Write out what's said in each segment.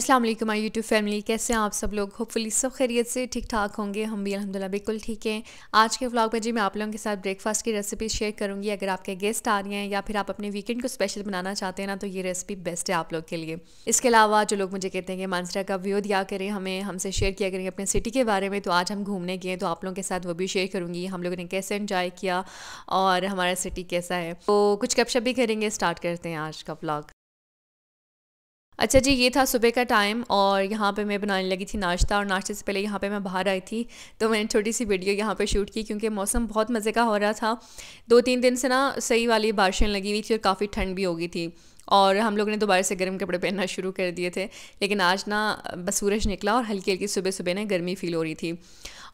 अस्सलाम वालेकुम my YouTube family कैसे हैं आप सब लोग होपफुली सब खैरियत से ठीक ठाक होंगे हम भी अलहमदिल्ला बिल्कुल ठीक हैं आज के व्लॉग में जी मैं आप लोगों के साथ ब्रेकफास्ट की रेसिपी शेयर करूंगी अगर आपके गेस्ट आ रहे हैं या फिर आप अपने वीकेंड को स्पेशल बनाना चाहते हैं ना तो ये रेसिपी बेस्ट है आप लोग के लिए इसके अलावा जो लोग मुझे कहते हैं कि मानसरा का व्यू दिया करें हमें हमसे शेयर किया करेंगे अपने सिटी के बारे में तो आज हम घूमने गए तो आप लोगों के साथ वो भी शेयर करूँगी हम लोगों ने कैसे इन्जॉय किया और हमारा सिटी कैसा है तो कुछ गपशप भी करेंगे स्टार्ट करते हैं आज का ब्लॉग अच्छा जी ये था सुबह का टाइम और यहाँ पे मैं बनाने लगी थी नाश्ता और नाश्ते से पहले यहाँ पे मैं बाहर आई थी तो मैंने छोटी सी वीडियो यहाँ पे शूट की क्योंकि मौसम बहुत मज़े का हो रहा था दो तीन दिन से ना सही वाली बारिशें लगी हुई थी और काफ़ी ठंड भी हो गई थी और हम लोग ने दोबारा से गर्म कपड़े पहनना शुरू कर दिए थे लेकिन आज ना बस सूरज निकला और हल्की हल्की सुबह सुबह ना गर्मी फील हो रही थी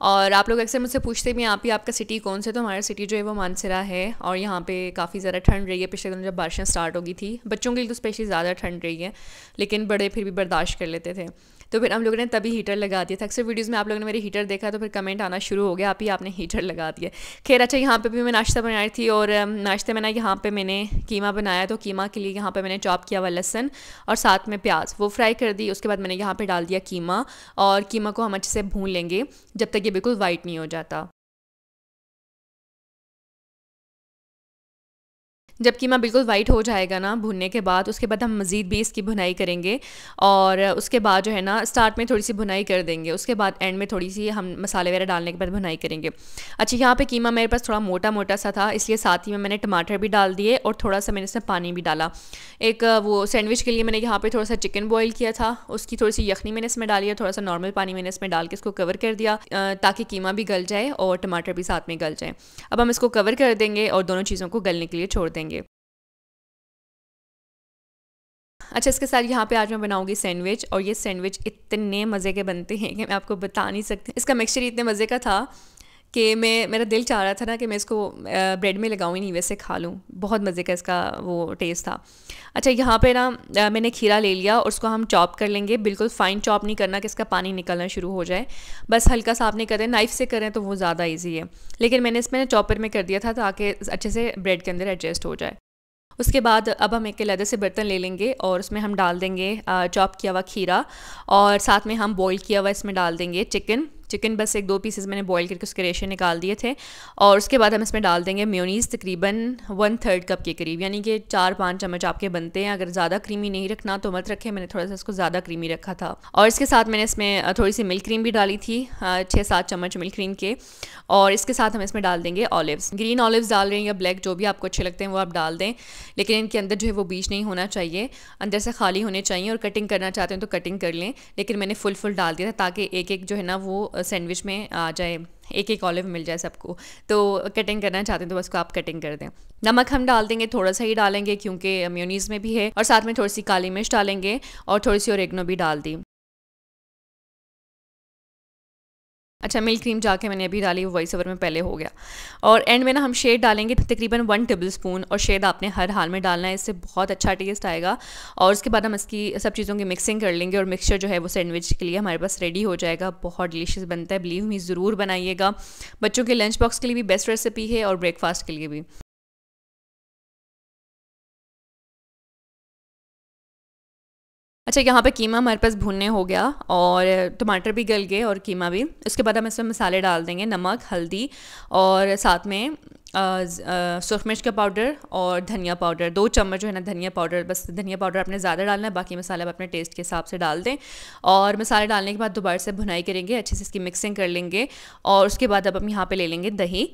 और आप लोग अक्सर मुझसे पूछते भी हैं आप ही आपका सिटी कौन से तो हमारा सिटी जो है वो मानसरा है और यहाँ पे काफ़ी ज़्यादा ठंड रही है पिछले दिनों जब बारिशें स्टार्ट हो गई थी बच्चों के लिए तो स्पेशली ज़्यादा ठंड रही है लेकिन बड़े फिर भी बर्दाश्त कर लेते थे तो फिर हम लोगों ने तभी हीटर लगा दिया था अक्सर वीडियोज़ में आप लोगों ने मेरे हीटर देखा तो फिर कमेंट आना शुरू हो गया आप ही आपने हीटर लगा दिया खैर अच्छा यहाँ पर भी मैं नाश्ता बनाई थी और नाश्ते में ना यहाँ पर मैंने कीमा बनाया तो कीमा के लिए यहाँ पर मैंने चॉप किया हुआ लहसन और साथ में प्याज वो फ्राई कर दी उसके बाद मैंने यहाँ पर डाल दिया कीमा और कीमा को हम अच्छे से भून लेंगे जब तक ये बिल्कुल वाइट नहीं हो जाता जब कीमा बिल्कुल वाइट हो जाएगा ना भुनने के बाद उसके बाद हम मज़ीद भी इसकी भुनाई करेंगे और उसके बाद जो है ना स्टार्ट में थोड़ी सी भुनाई कर देंगे उसके बाद एंड में थोड़ी सी हम मसाले वगैरह डालने के बाद भुनाई करेंगे अच्छा यहाँ पे कीमा मेरे पास थोड़ा मोटा मोटा सा था इसलिए साथ ही में मैंने टमाटर भी डाल दिए और थोड़ा सा मैंने इसमें पानी भी डाला एक वो सैंडविच के लिए मैंने यहाँ पर थोड़ा सा चिकन बॉयल किया था उसकी थोड़ी सी यखनी मैंने इसमें डाली और थोड़ा सा नॉर्मल पानी मैंने इसमें डाल के इसको कवर कर दिया ताकि कीमा भी गल जाए और टमाटर भी साथ में गल जाए अब हम इसको कवर कर देंगे और दोनों चीज़ों को गलने के लिए छोड़ देंगे करेंगे अच्छा इसके साथ यहाँ पे आज मैं बनाऊंगी सैंडविच और ये सैंडविच इतने मज़े के बनते हैं कि मैं आपको बता नहीं सकती इसका मिक्सचर इतने मज़े का था कि मैं मेरा दिल चाह रहा था ना कि मैं इसको ब्रेड में लगाऊँ ही नहीं वैसे खा लूँ बहुत मज़े का इसका वो टेस्ट था अच्छा यहाँ पे ना मैंने खीरा ले लिया और उसको हम चॉप कर लेंगे बिल्कुल फ़ाइन चॉप नहीं करना कि इसका पानी निकलना शुरू हो जाए बस हल्का सा आपने करें नाइफ से करें तो वो ज़्यादा ईजी है लेकिन मैंने इसमें चॉपर में कर दिया था ताकि अच्छे से ब्रेड के अंदर एडजस्ट हो जाए उसके बाद अब हम एक लदे से बर्तन ले लेंगे और उसमें हम डाल देंगे चॉप किया हुआ खीरा और साथ में हम बॉईल किया हुआ इसमें डाल देंगे चिकन चिकन बस एक दो पीसेस मैंने बॉईल करके उसके रेशे निकाल दिए थे और उसके बाद हम इसमें डाल देंगे म्योनीस तकरीबन वन थर्ड कप के करीब यानी कि चार पाँच चम्मच आपके बनते हैं अगर ज़्यादा क्रीमी नहीं रखना तो मत रखें मैंने थोड़ा सा इसको ज़्यादा क्रीमी रखा था और इसके साथ मैंने इसमें थोड़ी सी मिल्क क्रीम भी डाली थी छः सात चम्मच मिल्क क्रीम के और इसके साथ हम इसमें डाल देंगे ऑलिव ग्रीन ऑलिवस डाल रहे हैं या ब्लैक जो भी आपको अच्छे लगते हैं वो आप डाल दें लेकिन इनके अंदर जो है वो बीज नहीं होना चाहिए अंदर से खाली होने चाहिए और कटिंग करना चाहते हैं तो कटिंग कर लें लेकिन मैंने फुल फुल डाल दिया था ताकि एक एक जो है ना वो सैंडविच में आ जाए एक एक ऑलिव मिल जाए सबको तो कटिंग करना चाहते हैं तो उसको आप कटिंग कर दें नमक हम डाल देंगे थोड़ा सा ही डालेंगे क्योंकि म्यूनीस में भी है और साथ में थोड़ी सी काली मिर्च डालेंगे और थोड़ी सी और भी डाल दी अच्छा मिल्क क्रीम जाके मैंने अभी डाली वॉइस ओवर में पहले हो गया और एंड में ना हम शेड डालेंगे तो तकरीबन वन टेबल स्पून और शेड आपने हर हाल में डालना है इससे बहुत अच्छा टेस्ट आएगा और उसके बाद हम इसकी सब चीज़ों की मिक्सिंग कर लेंगे और मिक्सचर जो है वो सैंडविच के लिए हमारे पास रेडी हो जाएगा बहुत डिलीशियस बनता है बिलीव मी ज़रूर बनाइएगा बच्चों के लंच बॉक्स के लिए भी बेस्ट रेसिपी है और ब्रेकफास्ट के लिए भी अच्छा यहाँ पे कीमा हमारे पास भुनने हो गया और टमाटर भी गल गए और कीमा भी उसके बाद हम इसमें मसाले डाल देंगे नमक हल्दी और साथ में सुरख मिर्च का पाउडर और धनिया पाउडर दो चम्मच जो है ना धनिया पाउडर बस धनिया पाउडर आपने ज़्यादा डालना है बाकी मसाले आप अपने टेस्ट के हिसाब से डाल दें और मसाले डालने के बाद दोबारा से भुनाई करेंगे अच्छे से इसकी मिक्सिंग कर लेंगे और उसके बाद अब हम यहाँ पे ले लेंगे दही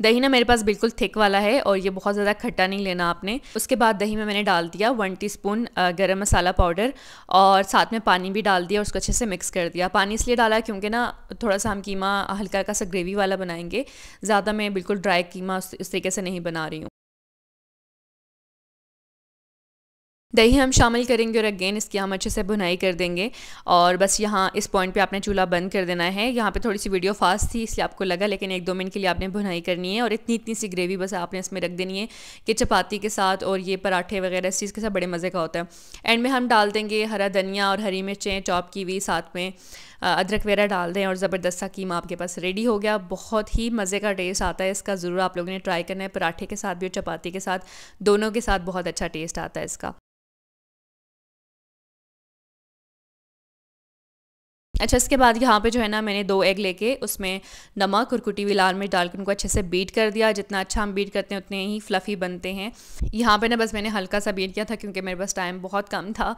दही ना मेरे पास बिल्कुल थिक वाला है और ये बहुत ज़्यादा खट्टा नहीं लेना आपने उसके बाद दही में मैंने डाल दिया वन टीस्पून गरम मसाला पाउडर और साथ में पानी भी डाल दिया और उसको अच्छे से मिक्स कर दिया पानी इसलिए डाला क्योंकि ना थोड़ा सा हम कीमा हल्का हल्का सा ग्रेवी वाला बनाएंगे ज़्यादा मैं बिल्कुल ड्राई कीमा उस तरीके से नहीं बना रही हूँ दही हम शामिल करेंगे और अगेन इसकी हम अच्छे से बुनाई कर देंगे और बस यहाँ इस पॉइंट पे आपने चूल्हा बंद कर देना है यहाँ पे थोड़ी सी वीडियो फास्ट थी इसलिए आपको लगा लेकिन एक दो मिनट के लिए आपने बुनाई करनी है और इतनी इतनी सी ग्रेवी बस आपने इसमें रख देनी है कि चपाती के साथ और ये पराठे वगैरह इस चीज़ के साथ बड़े मज़े का होता है एंड में हम डाल देंगे हरा धनिया और हरी मिर्चें चॉप की हुई साथ में अदरक वगैरह डाल दें और ज़बरदस्त सा कीमा आपके पास रेडी हो गया बहुत ही मज़े का टेस्ट आता है इसका ज़रूर आप लोगों ने ट्राई करना है पराठे के साथ भी और चपाती के साथ दोनों के साथ बहुत अच्छा टेस्ट आता है इसका अच्छा इसके बाद यहाँ पे जो है ना मैंने दो एग लेके उसमें नमक और कुटी हुई लाल मिर्च डालकर उनको अच्छे से बीट कर दिया जितना अच्छा हम बीट करते हैं उतने ही फ्लफ़ी बनते हैं यहाँ पे ना बस मैंने हल्का सा बीट किया था क्योंकि मेरे पास टाइम बहुत कम था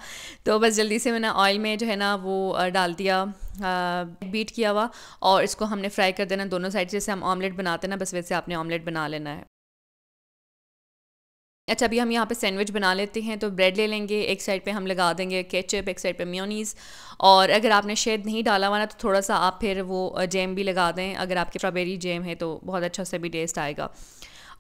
तो बस जल्दी से मैंने ऑयल में जो है ना वो डाल दिया बीट किया हुआ और इसको हमने फ्राई कर देना दोनों साइड जैसे हम ऑमलेट बनाते ना बस वैसे आपने ऑमलेट बना लेना है अच्छा अभी हम यहाँ पे सैंडविच बना लेते हैं तो ब्रेड ले लेंगे एक साइड पे हम लगा देंगे केचप एक साइड पे म्योनीस और अगर आपने शेड नहीं डाला हुआ ना तो थोड़ा सा आप फिर वो जैम भी लगा दें अगर आपके स्ट्रॉबेरी जैम है तो बहुत अच्छा से भी टेस्ट आएगा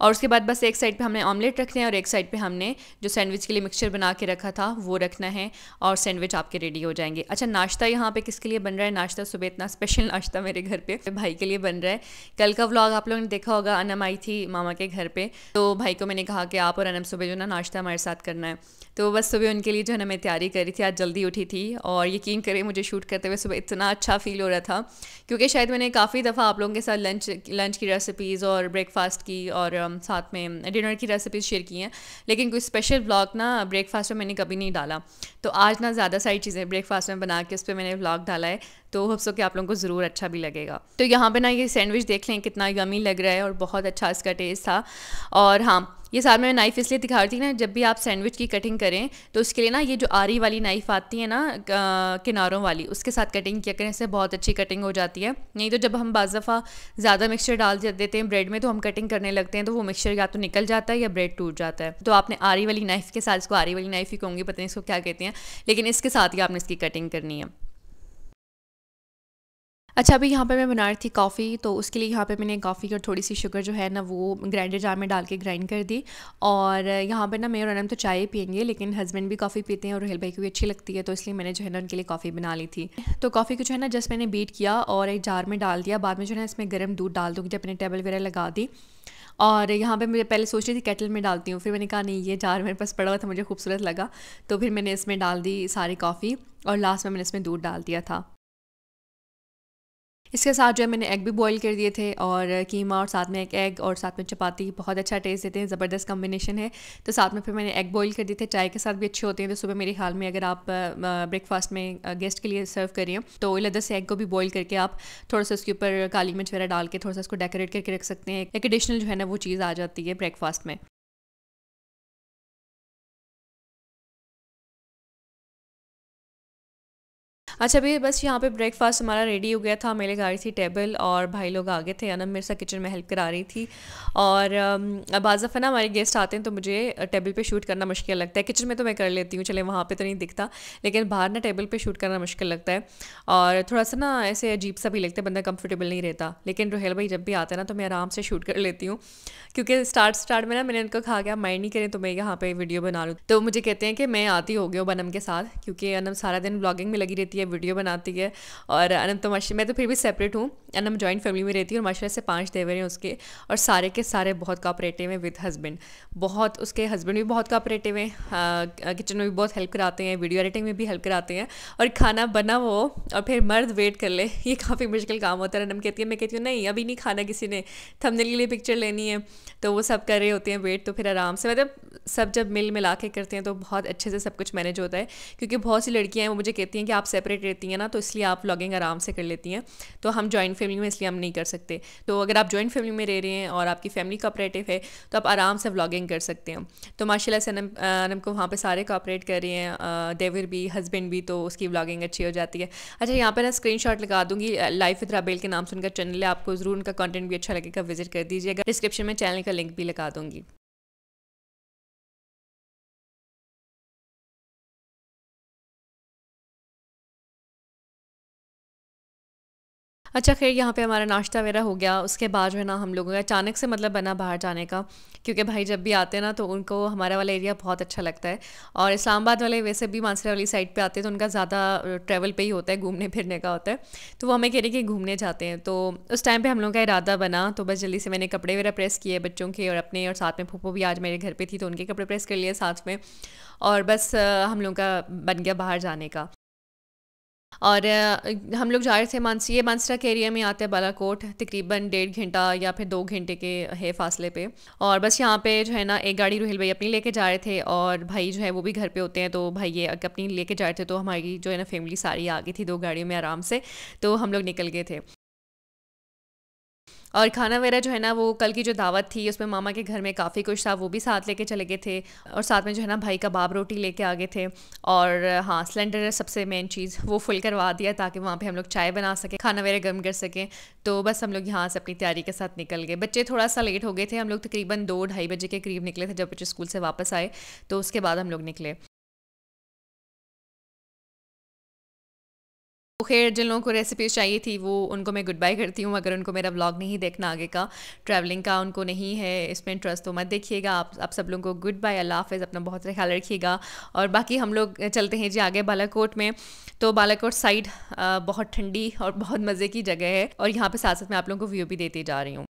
और उसके बाद बस एक साइड पे हमने ऑमलेट रखने हैं और एक साइड पे हमने जो सैंडविच के लिए मिक्सचर बना के रखा था वो रखना है और सैंडविच आपके रेडी हो जाएंगे अच्छा नाश्ता यहाँ पे किसके लिए बन रहा है नाश्ता सुबह इतना स्पेशल नाश्ता मेरे घर पे भाई के लिए बन रहा है कल का व्लॉग आप लोगों ने देखा होगा अनम आई थी मामा के घर पर तो भाई को मैंने कहा कि आप और अनम सुबह जो ना नाश्ता हमारे साथ करना है तो बस सुबह उनके लिए जो है ना मैं तैयारी कर रही थी आज जल्दी उठी थी और यकीन करें मुझे शूट करते हुए सुबह इतना अच्छा फील हो रहा था क्योंकि शायद मैंने काफ़ी दफ़ा आप लोगों के साथ लंच लंच की रेसिपीज़ और ब्रेकफास्ट की और um, साथ में डिनर की रेसिपीज़ शेयर की हैं लेकिन कोई स्पेशल ब्लॉग ना ब्रेकफास्ट में मैंने कभी नहीं डाला तो आज ना ज़्यादा सारी चीज़ें ब्रेकफास्ट में बना के उस पर मैंने ब्लॉग डाला है तो सो कि आप लोगों को ज़रूर अच्छा भी लगेगा तो यहाँ पर ना ये सैंडविच देख लें कितना यमी लग रहा है और बहुत अच्छा इसका टेस्ट था और हाँ ये साथ में नाइफ़ इसलिए दिखा रही थी ना जब भी आप सैंडविच की कटिंग करें तो उसके लिए ना ये जो आरी वाली नाइफ़ आती है ना किनारों वाली उसके साथ कटिंग किया करें इससे बहुत अच्छी कटिंग हो जाती है नहीं तो जब हम बाफ़ा ज़्यादा मिक्सचर डाल देते हैं ब्रेड में तो हम कटिंग करने लगते हैं तो वो मिक्सचर या तो निकल जाता है या ब्रेड टूट जाता है तो आपने आरी वाली नाइफ़ के साथ इसको आरी वाली नाइफ़ ही कहूँगी पता नहीं इसको क्या कहते हैं लेकिन इसके साथ ही आपने इसकी कटिंग करनी है अच्छा अभी यहाँ पे मैं बना रही थी कॉफ़ी तो उसके लिए यहाँ पे मैंने कॉफ़ी और थोड़ी सी शुगर जो है ना वो ग्राइंडर जार में डाल के ग्राइंड कर दी और यहाँ पे ना मैं और अनम तो चाय पियेंगे लेकिन हस्बैंड भी कॉफ़ी पीते हैं और रोहल भाई को भी अच्छी लगती है तो इसलिए मैंने जो है ना उनके लिए कॉफ़ी बना ली थी तो कॉफ़ी को जो है ना जस्ट मैंने बीट किया और एक जार में डाल दिया बाद में जो है ना इसमें गर्म दूध डाल दूँ जब मैंने टेबल वगैरह लगा दी और यहाँ पे मुझे पहले सोच रही थी केटल में डालती हूँ फिर मैंने कहा नहीं ये जार मेरे पास पड़ा हुआ था मुझे खूबसूरत लगा तो फिर मैंने इसमें डाल दी सारी कॉफ़ी और लास्ट में मैंने इसमें दूध डाल दिया था इसके साथ जो है मैंने एग भी बॉईल कर दिए थे और कीमा और साथ में एक एग और साथ में चपाती बहुत अच्छा टेस्ट देते हैं ज़बरदस्त कम्बिनेशन है तो साथ में फिर मैंने एग बॉईल कर दिए थे चाय के साथ भी अच्छे होते हैं तो सुबह मेरे हाल में अगर आप ब्रेकफास्ट में गेस्ट के लिए सर्व करिए तो लदर से एग को भी बॉयल करके आप थोड़ा सा उसके ऊपर काली मिर्च वगैरह डाल के थोड़ा सा उसको डेकोरेट करके रख सकते हैं एक एडिशनल जो है ना वो चीज़ आ जाती है ब्रेकफास्ट में अच्छा भैया बस यहाँ पे ब्रेकफास्ट हमारा रेडी हो गया था मेरे लेकर रही थी टेबल और भाई लोग आ गए थे अनम मेरे साथ किचन में हेल्प करा रही थी और um, अब बाज़फ़ा ना हमारे गेस्ट आते हैं तो मुझे टेबल uh, पे शूट करना मुश्किल लगता है किचन में तो मैं कर लेती हूँ चले वहाँ पर तो नहीं दिखता लेकिन बाहर ना टेबल पर शूट करना मुश्किल लगता है और थोड़ा सा ना ऐसे अजीब सा भी लगता है बंदा कंफर्टेबल नहीं रहता लेकिन रोहेल भाई जब भी आते हैं ना तो मैं आराम से शूट कर लेती हूँ क्योंकि स्टार्ट स्टार्ट में ना मैंने उनको कहा गया माइंड नहीं करें तो मैं यहाँ पर वीडियो बना लूँ तो मुझे कहते हैं कि मैं आती हो गई हूँ बनम के साथ क्योंकि अनम सारा दिन ब्लॉगिंग में लगी रहती है वीडियो बनाती है और अनम तो माशा मैं तो फिर भी सेपरेट हूँ अनम जॉइंट फैमिली में रहती है और माशा से पाँच देवर हैं उसके और सारे के सारे बहुत कॉपरेटिव हैं विद हस्बैंड बहुत उसके हस्बैंड भी बहुत कॉपरेटिव हैं किचन हाँ, में भी बहुत हेल्प कराते हैं वीडियो एडिटिंग में भी हेल्प कराते हैं और खाना बना वो और फिर मर्द वेट कर ले ये काफ़ी मुश्किल काम होता है अनम कहती है मैं कहती हूँ नहीं अभी नहीं खाना किसी ने थमने के लिए पिक्चर लेनी है तो वो सब कर रहे होते हैं वेट तो फिर आराम से मतलब सब जब मिल मिला के करते हैं तो बहुत अच्छे से सब कुछ मैनेज होता है क्योंकि बहुत सी लड़कियाँ हैं वो मुझे कहती हैं कि आप सेपरेट सेपरेट रहती हैं ना तो इसलिए आप व्लॉगिंग आराम से कर लेती हैं तो हम जॉइंट फैमिली में इसलिए हम नहीं कर सकते तो अगर आप जॉइंट फैमिली में रह रहे हैं और आपकी फैमिली कॉपरेटिव है तो आप आराम से व्लॉगिंग कर सकते हैं तो माशाला से अनम अनम को वहाँ पर सारे कॉपरेट कर रहे हैं देवर भी हस्बैंड भी तो उसकी व्लॉगिंग अच्छी हो जाती है अच्छा यहाँ पर ना स्क्रीन लगा दूँगी लाइफ विद राबेल के नाम से उनका चैनल है आपको ज़रूर उनका कॉन्टेंट भी अच्छा लगेगा विजिट कर दीजिएगा डिस्क्रिप्शन में चैनल का लिंक भी लगा दूँगी अच्छा खैर यहाँ पे हमारा नाश्ता वगैरह हो गया उसके बाद जो है ना हम लोगों का अचानक से मतलब बना बाहर जाने का क्योंकि भाई जब भी आते हैं ना तो उनको हमारा वाला एरिया बहुत अच्छा लगता है और इस्लामाबाद वाले वैसे भी मानसरा वाली साइड पर आते हैं तो उनका ज़्यादा ट्रैवल पर ही होता है घूमने फिरने का होता है तो वो हमें कह रहे कि घूमने जाते हैं तो उस टाइम पर हम लोगों का इरादा बना तो बस जल्दी से मैंने कपड़े वगैरह प्रेस किए बच्चों के और अपने और साथ में फूफो भी आज मेरे घर पर थी तो उनके कपड़े प्रेस कर लिए साथ में और बस हम लोगों का बन गया बाहर जाने का और हम लोग जा रहे थे मानस ये मानसरा के एरिया में आते हैं बालाकोट तकरीबन डेढ़ घंटा या फिर दो घंटे के है फासले पे और बस यहाँ पे जो है ना एक गाड़ी रोहिल भाई अपनी लेके जा रहे थे और भाई जो है वो भी घर पे होते हैं तो भाई ये अपनी लेके जा रहे थे तो हमारी जो है ना फैमिली सारी आ गई थी दो गाड़ियों में आराम से तो हम लोग निकल गए थे और खाना वगैरह जो है ना वो कल की जो दावत थी उसमें मामा के घर में काफ़ी कुछ था वो भी साथ लेके चले गए थे और साथ में जो है ना भाई कबाब रोटी लेके आ गए थे और हाँ सिलेंडर सबसे मेन चीज़ वो फुल करवा दिया ताकि वहाँ पर हम लोग चाय बना सकें खाना वगैरह गर्म कर सकें तो बस हम लोग यहाँ से अपनी तैयारी के साथ निकल गए बच्चे थोड़ा सा लेट हो गए थे हम लोग तकरीबन दो ढाई बजे के करीब निकले थे जब बच्चे स्कूल से वापस आए तो उसके बाद हम लोग निकले खैर जिन लोगों को रेसिपीज चाहिए थी वो उनको मैं गुड बाय करती हूँ अगर उनको मेरा ब्लॉग नहीं देखना आगे का ट्रैवलिंग का उनको नहीं है इसमें इंटरेस्ट तो मत देखिएगा आप आप सब लोगों को गुड बाय अल्लाह हाफ़ अपना बहुत ख्याल रखिएगा और बाकी हम लोग चलते हैं जी आगे बालाकोट में तो बालाकोट साइड बहुत ठंडी और बहुत मज़े की जगह है और यहाँ पर साथ साथ मैं आप लोगों को व्यू भी देती जा रही हूँ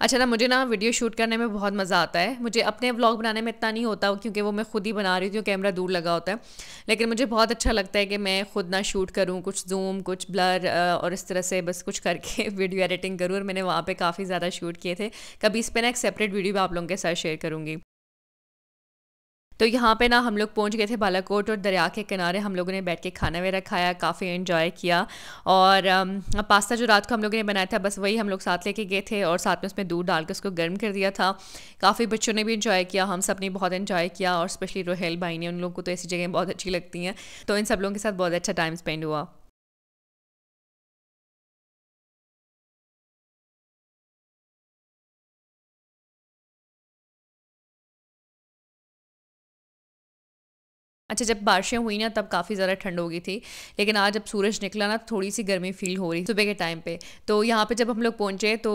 अच्छा ना मुझे ना वीडियो शूट करने में बहुत मज़ा आता है मुझे अपने व्लॉग बनाने में इतना नहीं होता क्योंकि वो मैं खुद ही बना रही थी हूँ कैमरा दूर लगा होता है लेकिन मुझे बहुत अच्छा लगता है कि मैं खुद ना शूट करूँ कुछ जूम कुछ ब्लर और इस तरह से बस कुछ करके वीडियो एडिटिंग करूँ और मैंने वहाँ पर काफ़ी ज़्यादा शूट किए थे कभी इस पर ना एक सेपरेट वीडियो भी आप लोगों के साथ शेयर करूँगी तो यहाँ पे ना हम लोग पहुँच गए थे बालाकोट और दरिया के किनारे हम लोगों ने बैठ के खाना वगैरह खाया काफ़ी इन्जॉय किया और पास्ता जो रात को हम लोगों ने बनाया था बस वही हम लोग साथ लेके गए थे और साथ में उसमें दूध डाल के उसको गर्म कर दिया था काफ़ी बच्चों ने भी इन्जॉय किया हम सब ने बहुत इन्जॉय किया और स्पेशली रोहेल भाई ने उन लोगों को तो ऐसी जगह बहुत अच्छी लगती हैं तो इन सब लोगों के साथ बहुत अच्छा टाइम स्पेंड हुआ अच्छा जब बारिशें हुई ना तब काफ़ी ज़्यादा ठंड हो गई थी लेकिन आज जब सूरज निकला ना तो थोड़ी सी गर्मी फील हो रही सुबह के टाइम पे तो यहाँ पे जब हम लोग पहुँचे तो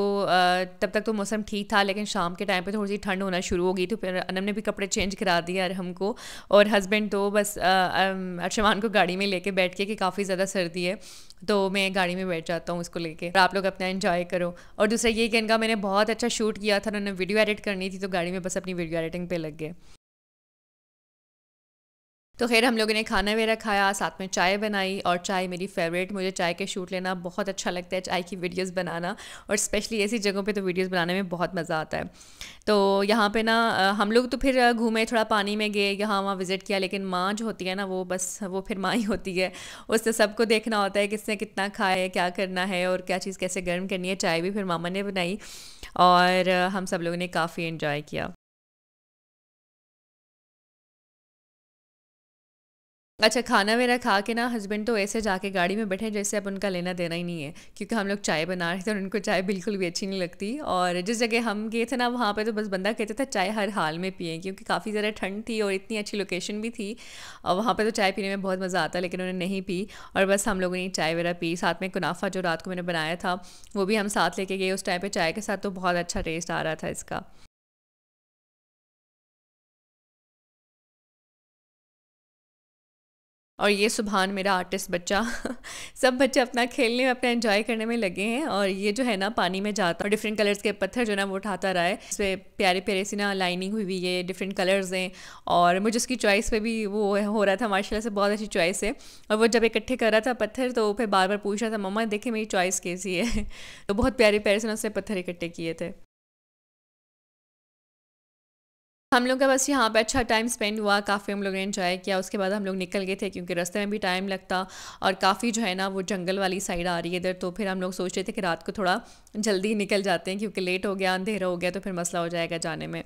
तब तक तो मौसम ठीक था लेकिन शाम के टाइम पे थोड़ी सी ठंड होना शुरू हो गई तो फिर अनम ने भी कपड़े चेंज करा दिया हमको और हस्बैंड तो बस अरशमान को गाड़ी में लेके बैठ के कि काफ़ी ज़्यादा सर्दी है तो मैं गाड़ी में बैठ जाता हूँ उसको लेके और आप लोग अपना एंजॉय करो और दूसरा ये कि इनका मैंने बहुत अच्छा शूट किया था उन्होंने वीडियो एडिट करनी थी तो गाड़ी में बस अपनी वीडियो एडिटिंग पे लग गए तो खैर हम लोगों ने खाना वगैरह खाया साथ में चाय बनाई और चाय मेरी फेवरेट मुझे चाय के शूट लेना बहुत अच्छा लगता है चाय की वीडियोस बनाना और स्पेशली ऐसी जगहों पे तो वीडियोस बनाने में बहुत मज़ा आता है तो यहाँ पे ना हम लोग तो फिर घूमे थोड़ा पानी में गए यहाँ वहाँ विज़िट किया लेकिन माँ जो होती है ना वो बस वो फिर माँ ही होती है उससे सबको देखना होता है किसने कितना खाया है क्या करना है और क्या चीज़ कैसे गर्म करनी है चाय भी फिर मामा ने बनाई और हम सब लोगों ने काफ़ी इन्जॉय किया अच्छा खाना वेरा खा के ना हस्बैंड तो ऐसे जाके गाड़ी में बैठे जैसे अब उनका लेना देना ही नहीं है क्योंकि हम लोग चाय बना रहे थे और उनको चाय बिल्कुल भी अच्छी नहीं लगती और जिस जगह हम गए थे ना वहाँ पे तो बस बंदा कहते थे चाय हर हाल में पिए क्योंकि काफ़ी ज़्यादा ठंड थी और इतनी अच्छी लोकेशन भी थी और वहाँ पर तो चाय पीने में बहुत मज़ा आता लेकिन उन्होंने नहीं पी और बस हम लोगों ने चाय वगैरह पी साथ में कुनाफा जो रात को मैंने बनाया था वो भी हम साथ लेके गए उस टाइम पर चाय के साथ तो बहुत अच्छा टेस्ट आ रहा था इसका और ये सुबहान मेरा आर्टिस्ट बच्चा सब बच्चे अपना खेलने में अपना एंजॉय करने में लगे हैं और ये जो है ना पानी में जाता और डिफरेंट कलर्स के पत्थर जो ना वो उठाता रहा है इस पर प्यारे प्यारे सी ना लाइनिंग हुई हुई है डिफरेंट कलर्स हैं और मुझे उसकी चॉइस पे भी वो हो रहा था माशाल्लाह से बहुत अच्छी चॉइस है और वो जब इकट्ठे कर रहा था पत्थर तो फिर बार बार पूछ रहा था मम्मा देखे मेरी चॉइस कैसी है तो बहुत प्यारे प्यारे से ना उसने पत्थर इकट्ठे किए थे हम लोग का बस यहाँ पर अच्छा टाइम स्पेंड हुआ काफ़ी हम लोग ने इन्जॉय किया उसके बाद हम लोग निकल गए थे क्योंकि रास्ते में भी टाइम लगता और काफ़ी जो है ना वो जंगल वाली साइड आ रही है इधर तो फिर हम लोग सोच रहे थे कि रात को थोड़ा जल्दी निकल जाते हैं क्योंकि लेट हो गया अंधेरा हो गया तो फिर मसला हो जाएगा जाने में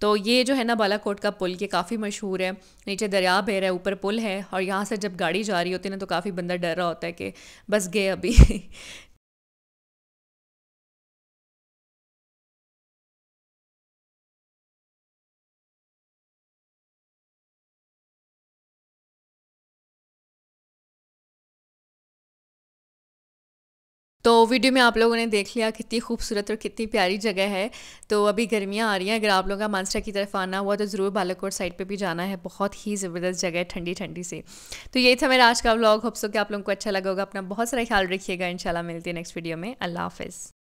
तो ये जो है ना बालाकोट का पुल ये काफ़ी मशहूर है नीचे दरिया बह रहा है ऊपर पुल है और यहाँ से जब गाड़ी जा रही होती है ना तो काफ़ी बंदा डर रहा होता है कि बस गए अभी तो वीडियो में आप लोगों ने देख लिया कितनी खूबसूरत और कितनी प्यारी जगह है तो अभी गर्मियाँ आ रही हैं अगर आप लोगों का मानसरा की तरफ आना हुआ तो ज़रूर बालाकोट साइड पे भी जाना है बहुत ही ज़बरदस्त जगह है ठंडी ठंडी से तो यही था मेरा आज का व्लॉग होप्सो कि आप लोगों को अच्छा लगेगा होगा अपना बहुत सारा ख्याल रखिएगा इन मिलती है नेक्स्ट वीडियो में अल्लाह हाफ़